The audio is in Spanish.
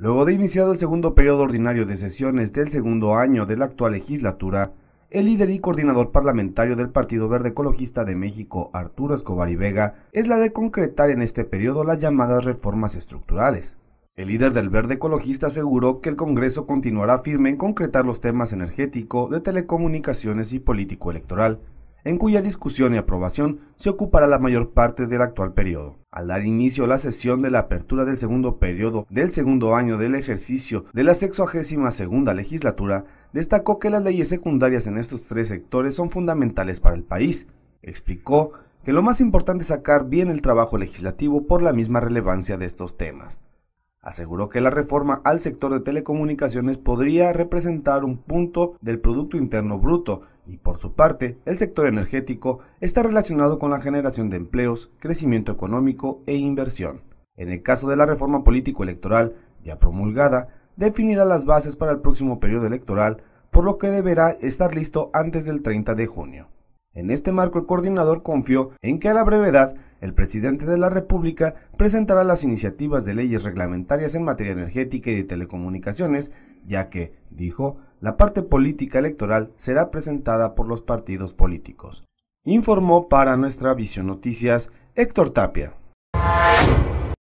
Luego de iniciado el segundo periodo ordinario de sesiones del segundo año de la actual legislatura, el líder y coordinador parlamentario del Partido Verde Ecologista de México, Arturo Escobar y Vega, es la de concretar en este periodo las llamadas reformas estructurales. El líder del Verde Ecologista aseguró que el Congreso continuará firme en concretar los temas energético, de telecomunicaciones y político-electoral, en cuya discusión y aprobación se ocupará la mayor parte del actual periodo. Al dar inicio a la sesión de la apertura del segundo periodo del segundo año del ejercicio de la 62 legislatura, destacó que las leyes secundarias en estos tres sectores son fundamentales para el país. Explicó que lo más importante es sacar bien el trabajo legislativo por la misma relevancia de estos temas. Aseguró que la reforma al sector de telecomunicaciones podría representar un punto del Producto Interno Bruto y por su parte, el sector energético está relacionado con la generación de empleos, crecimiento económico e inversión. En el caso de la reforma político-electoral ya promulgada, definirá las bases para el próximo periodo electoral, por lo que deberá estar listo antes del 30 de junio. En este marco, el coordinador confió en que a la brevedad el presidente de la República presentará las iniciativas de leyes reglamentarias en materia energética y de telecomunicaciones, ya que, dijo, la parte política electoral será presentada por los partidos políticos. Informó para nuestra Visión Noticias Héctor Tapia.